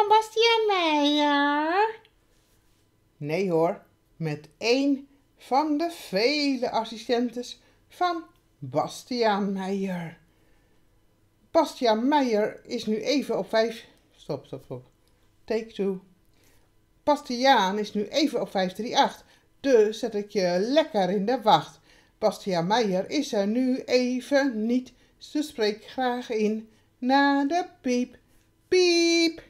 van Bastiaan Meijer? Nee hoor, met één van de vele assistentes van Bastiaan Meijer. Bastiaan Meijer is nu even op vijf... Stop, stop, stop. Take two. Bastiaan is nu even op 538, dus zet ik je lekker in de wacht. Bastiaan Meijer is er nu even niet, Ze spreekt graag in na de piep. Piep!